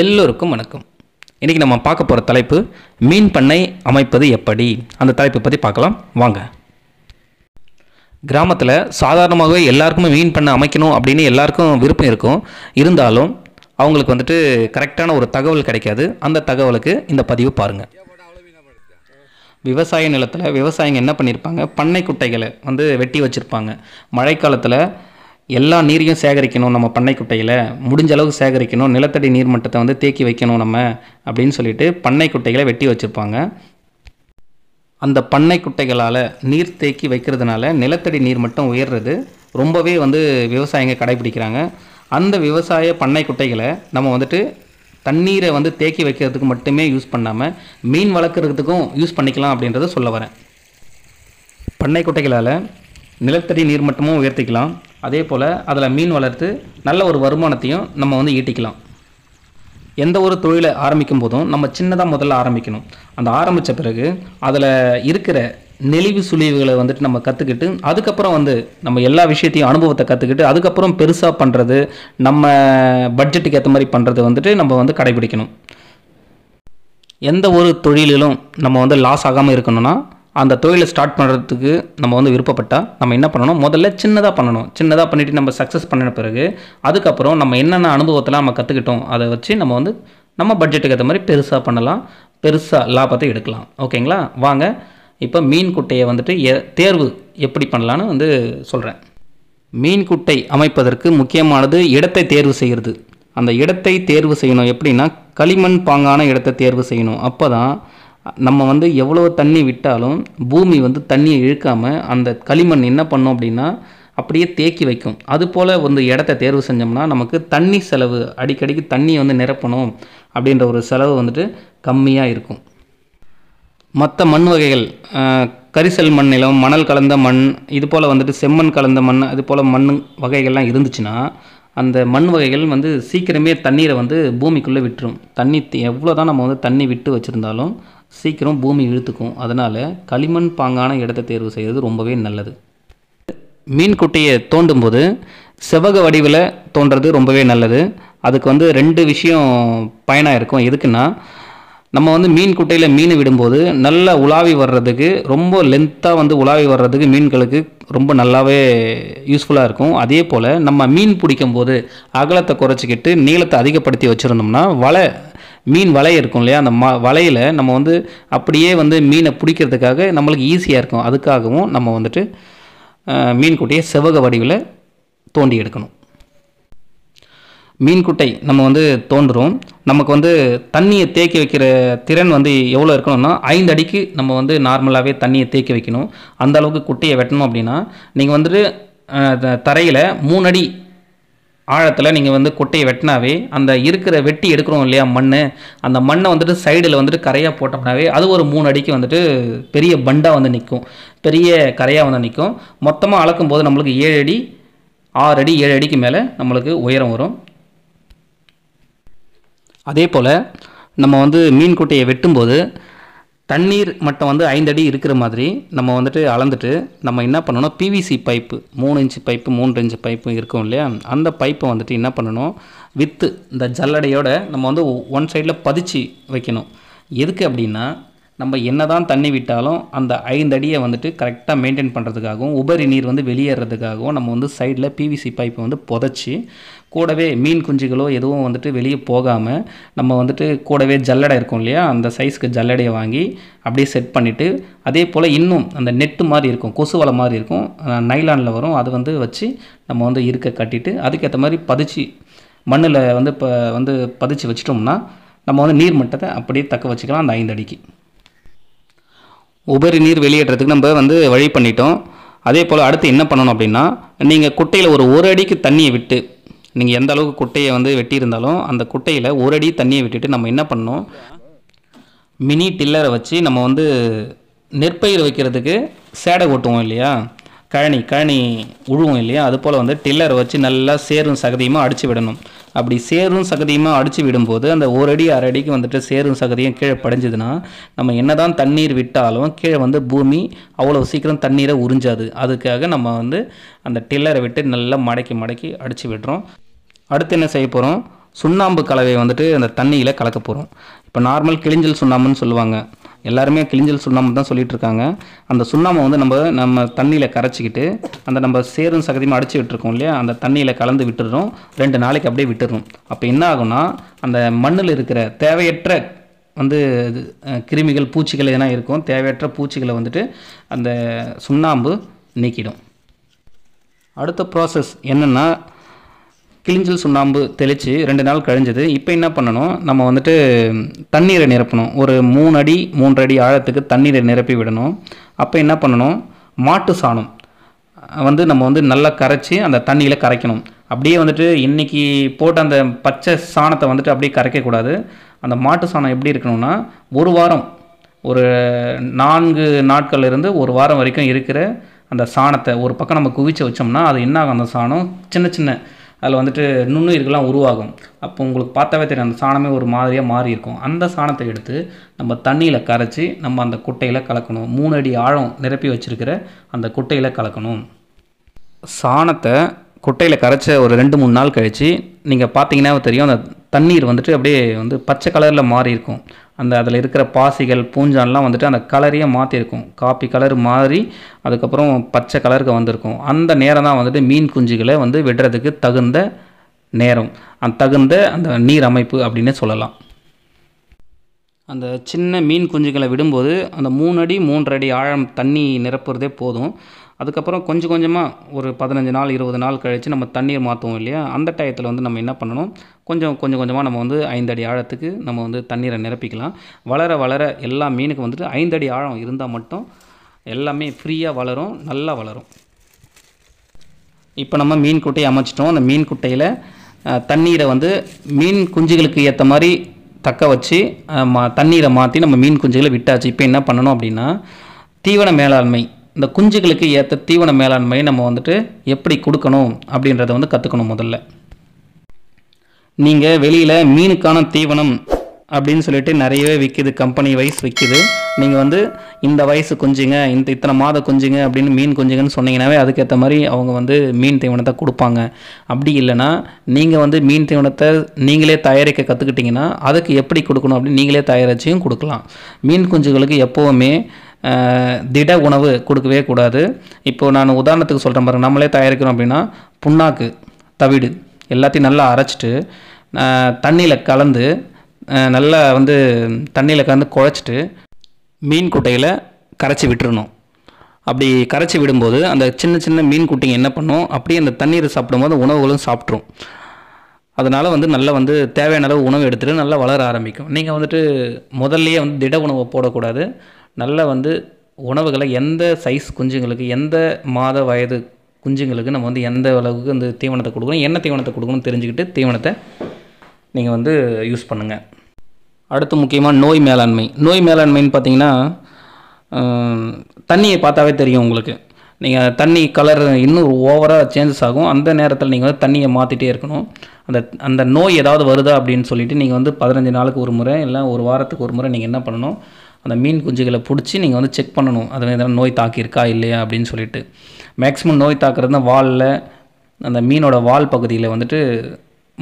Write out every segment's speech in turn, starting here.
எல்லோருக்கும் வணக்கம் இன்றைக்கி நம்ம பார்க்க போகிற தலைப்பு மீன் பண்ணை அமைப்பது எப்படி அந்த தலைப்பை பற்றி பார்க்கலாம் வாங்க கிராமத்தில் சாதாரணமாகவே எல்லாருக்குமே மீன் பண்ணை அமைக்கணும் அப்படின்னு எல்லாருக்கும் விருப்பம் இருக்கும் இருந்தாலும் அவங்களுக்கு வந்துட்டு கரெக்டான ஒரு தகவல் கிடைக்காது அந்த தகவலுக்கு இந்த பதிவு பாருங்கள் விவசாய நிலத்தில் விவசாயிங்க என்ன பண்ணியிருப்பாங்க பண்ணை குட்டைகளை வந்து வெட்டி வச்சுருப்பாங்க மழைக்காலத்தில் எல்லா நீரையும் சேகரிக்கணும் நம்ம பண்ணைக்குட்டையில் முடிஞ்ச அளவுக்கு சேகரிக்கணும் நிலத்தடி நீர் மட்டத்தை வந்து தேக்கி வைக்கணும் நம்ம அப்படின்னு சொல்லிட்டு பண்ணைக்குட்டைகளை வெட்டி வச்சுருப்பாங்க அந்த பண்ணைக்குட்டைகளால் நீர் தேக்கி வைக்கிறதுனால நிலத்தடி நீர் மட்டும் உயர்றது ரொம்பவே வந்து விவசாயிங்க கடைபிடிக்கிறாங்க அந்த விவசாய பண்ணைக்குட்டைகளை நம்ம வந்துட்டு தண்ணீரை வந்து தேக்கி வைக்கிறதுக்கு மட்டுமே யூஸ் பண்ணாமல் மீன் வளர்க்குறதுக்கும் யூஸ் பண்ணிக்கலாம் அப்படின்றத சொல்ல வரேன் பண்ணைக்குட்டைகளால் நிலத்தடி நீர்மட்டமும் உயர்த்திக்கலாம் அதே போல் அதில் மீன் வளர்த்து நல்ல ஒரு வருமானத்தையும் நம்ம வந்து ஈட்டிக்கலாம் எந்த ஒரு தொழிலை ஆரம்பிக்கும் போதும் நம்ம சின்னதாக முதல்ல ஆரம்பிக்கணும் அந்த ஆரம்பித்த பிறகு அதில் இருக்கிற நெளிவு சுழிவுகளை வந்துட்டு நம்ம கற்றுக்கிட்டு அதுக்கப்புறம் வந்து நம்ம எல்லா விஷயத்தையும் அனுபவத்தை கற்றுக்கிட்டு அதுக்கப்புறம் பெருசாக பண்ணுறது நம்ம பட்ஜெட்டுக்கு ஏற்ற மாதிரி பண்ணுறது வந்துட்டு நம்ம வந்து கடைபிடிக்கணும் எந்த ஒரு தொழிலிலும் நம்ம வந்து லாஸ் ஆகாமல் இருக்கணும்னா அந்த தொழிலை ஸ்டார்ட் பண்ணுறதுக்கு நம்ம வந்து விருப்பப்பட்டால் நம்ம என்ன பண்ணணும் முதல்ல சின்னதாக பண்ணணும் சின்னதாக பண்ணிவிட்டு நம்ம சக்ஸஸ் பண்ணின பிறகு அதுக்கப்புறம் நம்ம என்னென்ன அனுபவத்தில் நம்ம கற்றுக்கிட்டோம் அதை வச்சு நம்ம வந்து நம்ம பட்ஜெட்டுக்கு ஏற்ற மாதிரி பெருசாக பண்ணலாம் பெருசாக லாபத்தை எடுக்கலாம் ஓகேங்களா வாங்க இப்போ மீன் குட்டையை வந்துட்டு எ தேர்வு எப்படி பண்ணலான்னு வந்து சொல்கிறேன் மீன் குட்டை அமைப்பதற்கு முக்கியமானது இடத்தை தேர்வு செய்கிறது அந்த இடத்தை தேர்வு செய்யணும் எப்படின்னா களிமண் பாங்கான இடத்தை தேர்வு செய்யணும் அப்போ தான் நம்ம வந்து எவ்வளோ தண்ணி விட்டாலும் பூமி வந்து தண்ணியை இழுக்காமல் அந்த களிமண் என்ன பண்ணோம் அப்படின்னா அப்படியே தேக்கி வைக்கும் அது போல் வந்து இடத்த தேர்வு செஞ்சோம்னா நமக்கு தண்ணி செலவு அடிக்கடிக்கு தண்ணியை வந்து நிரப்பணும் அப்படின்ற ஒரு செலவு வந்துட்டு கம்மியாக இருக்கும் மற்ற மண் வகைகள் கரிசல் மண் நிலம் மணல் கலந்த மண் இது போல் வந்துட்டு செம்மண் கலந்த மண் இது போல் மண் வகைகள்லாம் இருந்துச்சுன்னா அந்த மண் வகைகள் வந்து சீக்கிரமே தண்ணீரை வந்து பூமிக்குள்ளே விட்டுரும் தண்ணி எவ்வளோ தான் நம்ம வந்து தண்ணி விட்டு வச்சுருந்தாலும் சீக்கிரம் பூமி இழுத்துக்கும் அதனால் களிமண் பாங்கான இடத்தை தேர்வு செய்கிறது ரொம்பவே நல்லது மீன் குட்டியை தோண்டும்போது செவக வடிவில் தோன்றது ரொம்பவே நல்லது அதுக்கு வந்து ரெண்டு விஷயம் பயனாக இருக்கும் எதுக்குன்னா நம்ம வந்து மீன் குட்டையில் மீன் விடும்போது நல்லா உலாவி வர்றதுக்கு ரொம்ப லென்த்தாக வந்து உலாவி வர்றதுக்கு மீன்களுக்கு ரொம்ப நல்லாவே யூஸ்ஃபுல்லாக இருக்கும் அதே போல் நம்ம மீன் பிடிக்கும் போது அகலத்தை குறைச்சிக்கிட்டு நீளத்தை அதிகப்படுத்தி வச்சுருந்தோம்னா வலை மீன் வலை இருக்கும் இல்லையா அந்த ம வலையில் நம்ம வந்து அப்படியே வந்து மீனை பிடிக்கிறதுக்காக நம்மளுக்கு ஈஸியாக இருக்கும் அதுக்காகவும் நம்ம வந்துட்டு மீன்குட்டையை செவக வடிவில் தோண்டி எடுக்கணும் மீன்குட்டை நம்ம வந்து தோன்றுறோம் நமக்கு வந்து தண்ணியை தேக்கி வைக்கிற திறன் வந்து எவ்வளோ இருக்கணும்னா ஐந்து அடிக்கு நம்ம வந்து நார்மலாகவே தண்ணியை தேக்கி வைக்கணும் அந்த அளவுக்கு குட்டையை வெட்டணும் அப்படின்னா நீங்கள் வந்துட்டு தரையில் மூணு அடி ஆழத்தில் நீங்கள் வந்து கொட்டையை வெட்டினாவே அந்த இருக்கிற வெட்டி எடுக்கிறோம் இல்லையா மண் அந்த மண்ணை வந்துட்டு சைடில் வந்துட்டு கரையாக போட்டோம்னாவே அது ஒரு மூணு அடிக்கு வந்துட்டு பெரிய பண்டாக வந்து நிற்கும் பெரிய கரையாக வந்து நிற்கும் மொத்தமாக அளக்கும் போது நம்மளுக்கு ஏழு அடி ஆறு அடி ஏழு அடிக்கு மேலே நம்மளுக்கு உயரம் வரும் அதே போல் நம்ம வந்து மீன் குட்டையை வெட்டும்போது தண்ணீர் மட்டும் வந்து ஐந்து அடி இருக்கிற மாதிரி நம்ம வந்துட்டு அளந்துட்டு நம்ம என்ன பண்ணணும் பிவிசி பைப்பு மூணு இன்ச்சு பைப்பு மூன்று இன்ச்சு பைப்பு இருக்கும் இல்லையா அந்த பைப்பை வந்துட்டு என்ன பண்ணணும் வித்து இந்த ஜல்லடையோடு நம்ம வந்து ஒன் சைடில் பதிச்சு வைக்கணும் எதுக்கு அப்படின்னா நம்ம என்ன தான் தண்ணி விட்டாலும் அந்த ஐந்து அடியை வந்துட்டு கரெக்டாக மெயின்டைன் பண்ணுறதுக்காகவும் உபரி நீர் வந்து வெளியேறதுக்காகவும் நம்ம வந்து சைடில் பிவிசி பைப்பை வந்து புதைச்சி கூடவே மீன் குஞ்சுகளோ எதுவும் வந்துட்டு வெளியே போகாமல் நம்ம வந்துட்டு கூடவே ஜல்லடை இருக்கும் இல்லையா அந்த சைஸ்க்கு ஜல்லடையை வாங்கி அப்படியே செட் பண்ணிவிட்டு அதே போல் இன்னும் அந்த நெட்டு மாதிரி இருக்கும் கொசு வலை மாதிரி இருக்கும் நைலானில் வரும் அது வந்து வச்சு நம்ம வந்து இருக்க கட்டிட்டு அதுக்கேற்ற மாதிரி பதிச்சு மண்ணில் வந்து இப்போ வந்து பதிச்சு வச்சிட்டோம்னா நம்ம வந்து நீர் மட்டத்தை அப்படியே தக்க வச்சுக்கலாம் அந்த ஐந்து அடிக்கு உபரி நீர் வெளியேற்றத்துக்கு நம்ம வந்து வழி பண்ணிட்டோம் அதே போல் அடுத்து என்ன பண்ணணும் அப்படின்னா நீங்கள் குட்டையில் ஒரு ஒரு அடிக்கு தண்ணியை விட்டு நீங்கள் எந்த அளவுக்கு குட்டையை வந்து வெட்டியிருந்தாலும் அந்த குட்டையில் ஒரு அடி தண்ணியை விட்டுட்டு நம்ம என்ன பண்ணோம் மினி டில்லரை வச்சு நம்ம வந்து நெற்பயிர் வைக்கிறதுக்கு சேடை ஓட்டுவோம் இல்லையா கழனி கழனி உழுவும் இல்லையா அது போல் வந்து டில்லரை வச்சு நல்லா சேரும் சகதியுமாக அடித்து விடணும் அப்படி சேரும் சகதியுமாக அடித்து விடும்போது அந்த ஒரு அடி அரை அடிக்கு வந்துட்டு சேரும் சகதியும் கீழே படைஞ்சதுன்னா நம்ம என்ன தான் தண்ணீர் விட்டாலும் கீழே வந்து பூமி அவ்வளோ சீக்கிரம் தண்ணீரை உறிஞ்சாது அதுக்காக நம்ம வந்து அந்த டில்லரை விட்டு நல்லா மடக்கி மடக்கி அடித்து விடுறோம் அடுத்து என்ன செய்ய போகிறோம் சுண்ணாம்பு கலவையை வந்துட்டு அந்த தண்ணியில் கலக்க போகிறோம் இப்போ நார்மல் கிழிஞ்சல் சுண்ணாம்புன்னு சொல்லுவாங்க எல்லாருமே கிழிஞ்சல் சுண்ணாம்பு தான் சொல்லிட்டு இருக்காங்க அந்த சுண்ணாம்பை வந்து நம்ம நம்ம தண்ணியில் கரைச்சிக்கிட்டு அந்த நம்ம சேரும் சகதியும் அடிச்சு விட்டுருக்கோம் இல்லையா அந்த தண்ணியில் கலந்து விட்டுடுறோம் ரெண்டு நாளைக்கு அப்படியே விட்டுடுறோம் அப்போ என்ன ஆகும்னா அந்த மண்ணில் இருக்கிற தேவையற்ற வந்து கிருமிகள் பூச்சிகள் எதனா இருக்கும் தேவையற்ற பூச்சிகளை வந்துட்டு அந்த சுண்ணாம்பு நீக்கிடும் அடுத்த ப்ராசஸ் என்னென்னா கிழிஞ்சல் சுண்ணாம்பு தெளித்து ரெண்டு நாள் கழிஞ்சது இப்போ என்ன பண்ணணும் நம்ம வந்துட்டு தண்ணீரை நிரப்பணும் ஒரு மூணு அடி மூன்று அடி ஆழத்துக்கு தண்ணீரை நிரப்பி விடணும் அப்போ என்ன பண்ணணும் மாட்டு சாணம் வந்து நம்ம வந்து நல்லா கரைச்சி அந்த தண்ணியில் கரைக்கணும் அப்படியே வந்துட்டு இன்றைக்கி போட்ட அந்த பச்சை சாணத்தை வந்துட்டு அப்படியே கரைக்கக்கூடாது அந்த மாட்டு சாணம் எப்படி இருக்கணும்னா ஒரு வாரம் ஒரு நான்கு நாட்கள் இருந்து ஒரு வாரம் வரைக்கும் இருக்கிற அந்த சாணத்தை ஒரு பக்கம் நம்ம குவிச்சு வச்சோம்னா அது என்ன ஆகும் அந்த சாணம் சின்ன சின்ன அதில் வந்துட்டு நுண்ணுயிர்கள்லாம் உருவாகும் அப்போ உங்களுக்கு பார்த்தாவே தெரியும் அந்த சாணமே ஒரு மாதிரியாக மாறி இருக்கும் அந்த சாணத்தை எடுத்து நம்ம தண்ணியில் கரைச்சி நம்ம அந்த குட்டையில் கலக்கணும் மூணு அடி ஆழம் நிரப்பி வச்சுருக்கிற அந்த குட்டையில் கலக்கணும் சாணத்தை குட்டையில் கரைச்ச ஒரு ரெண்டு மூணு நாள் கழித்து நீங்கள் பார்த்தீங்கன்னா தெரியும் அந்த தண்ணீர் வந்துட்டு அப்படியே வந்து பச்சை கலரில் மாறி இருக்கும் அந்த அதில் இருக்கிற பாசிகள் பூஞ்சான்லாம் வந்துட்டு அந்த கலரையே மாற்றிருக்கும் காப்பி கலர் மாறி அதுக்கப்புறம் பச்சை கலருக்கு வந்திருக்கும் அந்த நேரம் தான் வந்துட்டு மீன் குஞ்சுகளை வந்து விடுறதுக்கு தகுந்த நேரம் அந்த தகுந்த அந்த நீர் அமைப்பு அப்படின்னே சொல்லலாம் அந்த சின்ன மீன் குஞ்சுகளை விடும்போது அந்த மூணு அடி மூன்றடி ஆழம் தண்ணி நிரப்புறதே போதும் அதுக்கப்புறம் கொஞ்சம் கொஞ்சமாக ஒரு பதினஞ்சு நாள் இருபது நாள் கழித்து நம்ம தண்ணீர் மாற்றுவோம் இல்லையா அந்த டயத்தில் வந்து நம்ம என்ன பண்ணணும் கொஞ்சம் கொஞ்சம் கொஞ்சமாக நம்ம வந்து ஐந்தடி ஆழத்துக்கு நம்ம வந்து தண்ணீரை நிரப்பிக்கலாம் வளர வளர எல்லா மீனுக்கு வந்துட்டு ஐந்தடி ஆழம் இருந்தால் மட்டும் எல்லாமே ஃப்ரீயாக வளரும் நல்லா வளரும் இப்போ நம்ம மீன் குட்டையை அமைச்சிட்டோம் அந்த மீன் குட்டையில் தண்ணீரை வந்து மீன் குஞ்சுகளுக்கு ஏற்ற மாதிரி தக்க வச்சு மா தண்ணீரை மாற்றி நம்ம மீன் குஞ்சுகளை விட்டாச்சு இப்போ என்ன பண்ணணும் அப்படின்னா தீவன மேலாண்மை இந்த குஞ்சுகளுக்கு ஏற்ற தீவன மேலாண்மையை நம்ம வந்துட்டு எப்படி கொடுக்கணும் அப்படின்றத வந்து கற்றுக்கணும் முதல்ல நீங்கள் வெளியில் மீனுக்கான தீவனம் அப்படின்னு சொல்லிட்டு நிறையவே விற்கிது கம்பெனி வைஸ் விற்கிது நீங்கள் வந்து இந்த வயசு குஞ்சுங்க இந்த இத்தனை மாத குஞ்சுங்க அப்படின்னு மீன் குஞ்சுங்கன்னு சொன்னீங்கன்னாவே அதுக்கேற்ற மாதிரி அவங்க வந்து மீன் தீவனத்தை கொடுப்பாங்க அப்படி இல்லைனா நீங்கள் வந்து மீன் தீவனத்தை நீங்களே தயாரிக்க கற்றுக்கிட்டிங்கன்னா அதுக்கு எப்படி கொடுக்கணும் அப்படின்னு நீங்களே தயாரிச்சியும் கொடுக்கலாம் மீன் குஞ்சுகளுக்கு எப்போவுமே திட உணவு கொடுக்கவே கூடாது இப்போது நான் உதாரணத்துக்கு சொல்கிறேன் மாதிரி நம்மளே தயாரிக்கிறோம் அப்படின்னா புண்ணாக்கு தவிடு எல்லாத்தையும் நல்லா அரைச்சிட்டு தண்ணியில் கலந்து நல்லா வந்து தண்ணியில் கலந்து குழச்சிட்டு மீன் குட்டையில் கரைச்சி விட்டுருணும் அப்படி கரைச்சி விடும்போது அந்த சின்ன சின்ன மீன் குட்டிங்க என்ன பண்ணும் அப்படியே அந்த தண்ணீரை சாப்பிடும்போது உணவுகளும் சாப்பிட்ரும் அதனால் வந்து நல்லா வந்து தேவையான அளவு உணவு எடுத்துகிட்டு நல்லா வளர ஆரம்பிக்கும் நீங்கள் வந்துட்டு முதல்லையே வந்து திட உணவை போடக்கூடாது நல்லா வந்து உணவுகளை எந்த சைஸ் குஞ்சுங்களுக்கு எந்த மாத வயது குஞ்சுங்களுக்கு நம்ம வந்து எந்த அளவுக்கு அந்த தீவனத்தை கொடுக்கணும் என்ன தீவனத்தை கொடுக்கணும்னு தெரிஞ்சுக்கிட்டு தீவனத்தை நீங்கள் வந்து யூஸ் பண்ணுங்கள் அடுத்து முக்கியமாக நோய் மேலாண்மை நோய் மேலாண்மைன்னு பார்த்தீங்கன்னா தண்ணியை பார்த்தாவே தெரியும் உங்களுக்கு நீங்கள் தண்ணி கலர் இன்னும் ஓவராக சேஞ்சஸ் ஆகும் அந்த நேரத்தில் நீங்கள் வந்து தண்ணியை மாற்றிட்டே இருக்கணும் அந்த அந்த நோய் ஏதாவது வருதா அப்படின்னு சொல்லிவிட்டு நீங்கள் வந்து பதினஞ்சு நாளுக்கு ஒரு முறை இல்லை ஒரு வாரத்துக்கு ஒரு முறை நீங்கள் என்ன பண்ணணும் அந்த மீன் குஞ்சுகளை பிடிச்சி நீங்கள் வந்து செக் பண்ணணும் அது எதனா நோய் தாக்கியிருக்கா இல்லையா அப்படின்னு சொல்லிட்டு மேக்ஸிமம் நோய் தாக்குறது வாலில் அந்த மீனோட வால் பகுதியில் வந்துட்டு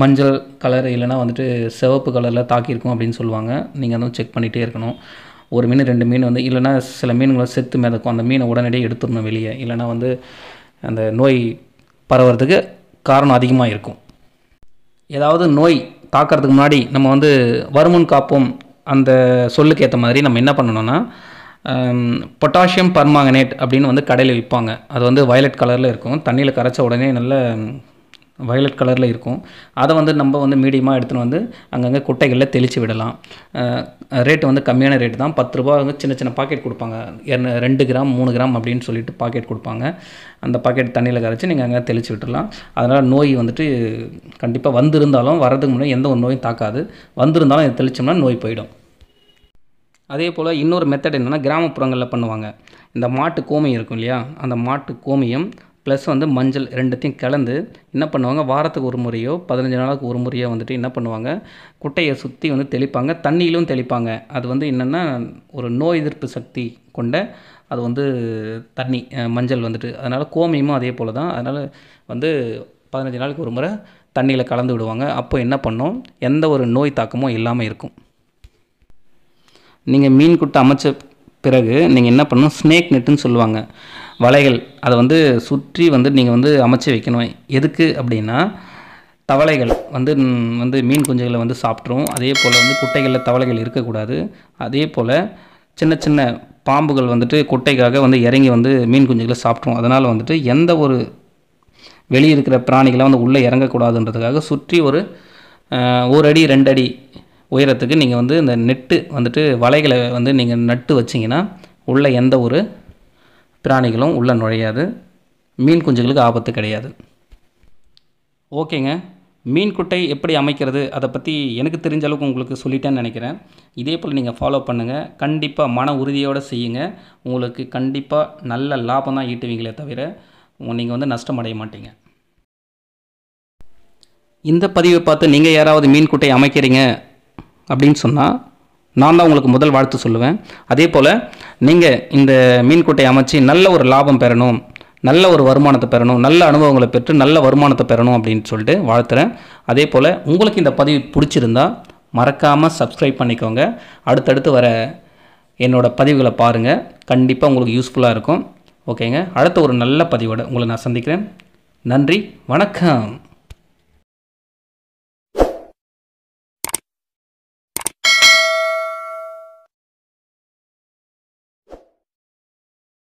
மஞ்சள் கலர் இல்லைன்னா வந்துட்டு சிவப்பு கலரில் தாக்கியிருக்கும் அப்படின்னு சொல்லுவாங்க நீங்கள் வந்து செக் பண்ணிகிட்டே இருக்கணும் ஒரு மீன் ரெண்டு மீன் வந்து இல்லைனா சில மீன்களை செத்து மிதக்கும் அந்த மீனை உடனடியாக எடுத்துடணும் வெளியே இல்லைனா வந்து அந்த நோய் பரவுறதுக்கு காரணம் அதிகமாக இருக்கும் ஏதாவது நோய் தாக்கிறதுக்கு முன்னாடி நம்ம வந்து வருமுன் காப்போம் அந்த சொல்லுக்கு ஏற்ற மாதிரி நம்ம என்ன பண்ணணும்னா பொட்டாசியம் பர்மாங்கனேட் அப்படின்னு வந்து கடையில் விற்பாங்க அது வந்து வயலட் கலரில் இருக்கும் தண்ணியில் கரைச்ச உடனே நல்ல வயலட் கலரில் இருக்கும் அதை வந்து நம்ம வந்து மீடியமாக எடுத்துகிட்டு வந்து அங்கங்கே குட்டைகளில் தெளித்து விடலாம் ரேட்டு வந்து கம்மியான ரேட்டு தான் பத்து ரூபா வந்து சின்ன சின்ன பாக்கெட் கொடுப்பாங்க ரெண்டு கிராம் மூணு கிராம் அப்படின்னு சொல்லிட்டு பாக்கெட் கொடுப்பாங்க அந்த பாக்கெட் தண்ணியில் கரைச்சி நீங்கள் அங்கே தெளித்து விட்டுடலாம் அதனால் நோய் வந்துட்டு கண்டிப்பாக வந்திருந்தாலும் வரதுக்கு முன்னாடி எந்த ஒரு நோயும் தாக்காது வந்திருந்தாலும் இதை தெளித்தோம்னா நோய் போயிடும் அதே போல் இன்னொரு மெத்தட் என்னென்னா கிராமப்புறங்களில் பண்ணுவாங்க இந்த மாட்டு கோமியம் இருக்கும் இல்லையா அந்த மாட்டு கோமியம் ப்ளஸ் வந்து மஞ்சள் ரெண்டுத்தையும் கலந்து என்ன பண்ணுவாங்க வாரத்துக்கு ஒரு முறையோ பதினஞ்சு நாளுக்கு ஒரு முறையோ வந்துட்டு என்ன பண்ணுவாங்க குட்டையை சுற்றி வந்து தெளிப்பாங்க தண்ணியிலும் தெளிப்பாங்க அது வந்து என்னென்னா ஒரு நோய் எதிர்ப்பு சக்தி கொண்ட அது வந்து தண்ணி மஞ்சள் வந்துட்டு அதனால் கோமியமும் அதே போல் தான் அதனால் வந்து பதினஞ்சு நாளுக்கு ஒரு முறை தண்ணியில் கலந்து விடுவாங்க அப்போ என்ன பண்ணும் எந்த ஒரு நோய் தாக்கமும் இல்லாமல் இருக்கும் நீங்கள் மீன் குட்டை அமைச்ச பிறகு நீங்கள் என்ன பண்ணணும் ஸ்னேக் நெட்டுன்னு சொல்லுவாங்க வலைகள் அதை வந்து சுற்றி வந்து நீங்கள் வந்து அமைச்சு வைக்கணும் எதுக்கு அப்படின்னா தவளைகள் வந்து வந்து மீன் குஞ்சுகளை வந்து சாப்பிட்ரும் அதே போல் வந்து குட்டைகளில் தவளைகள் இருக்கக்கூடாது அதே போல் சின்ன சின்ன பாம்புகள் வந்துட்டு குட்டைக்காக வந்து இறங்கி வந்து மீன் குஞ்சுகளை சாப்பிட்ரும் அதனால் வந்துட்டு எந்த ஒரு வெளியே இருக்கிற பிராணிகளை வந்து உள்ளே இறங்கக்கூடாதுன்றதுக்காக சுற்றி ஒரு ஒரு அடி ரெண்டு அடி உயரத்துக்கு நீங்கள் வந்து இந்த நெட்டு வந்துட்டு வலைகளை வந்து நீங்கள் நட்டு வச்சிங்கன்னா உள்ளே எந்த ஒரு பிராணிகளும் உள்ளே நுழையாது மீன் குஞ்சுகளுக்கு ஆபத்து கிடையாது ஓகேங்க மீன் குட்டை எப்படி அமைக்கிறது அதை பற்றி எனக்கு தெரிஞ்ச அளவுக்கு உங்களுக்கு சொல்லிட்டேன்னு நினைக்கிறேன் இதே போல் நீங்கள் ஃபாலோ பண்ணுங்கள் கண்டிப்பாக மன உறுதியோடு செய்யுங்க உங்களுக்கு கண்டிப்பாக நல்ல லாபம் தான் ஈட்டுவீங்களே தவிர நீங்கள் வந்து நஷ்டம் அடைய மாட்டீங்க இந்த பதிவை பார்த்து நீங்கள் யாராவது மீன் குட்டை அமைக்கிறீங்க அப்படின்னு சொன்னால் நான் தான் உங்களுக்கு முதல் வாழ்த்து சொல்லுவேன் அதே போல் நீங்கள் இந்த மீன் குட்டையை அமைச்சு நல்ல ஒரு லாபம் பெறணும் நல்ல ஒரு வருமானத்தை பெறணும் நல்ல அனுபவங்களை பெற்று நல்ல வருமானத்தை பெறணும் அப்படின்னு சொல்லிட்டு வாழ்த்துறேன் அதே போல் உங்களுக்கு இந்த பதிவு பிடிச்சிருந்தா மறக்காமல் சப்ஸ்கிரைப் பண்ணிக்கோங்க அடுத்தடுத்து வர என்னோடய பதிவுகளை பாருங்கள் கண்டிப்பாக உங்களுக்கு யூஸ்ஃபுல்லாக இருக்கும் ஓகேங்க அடுத்த ஒரு நல்ல பதிவோடு உங்களை நான் சந்திக்கிறேன் நன்றி வணக்கம்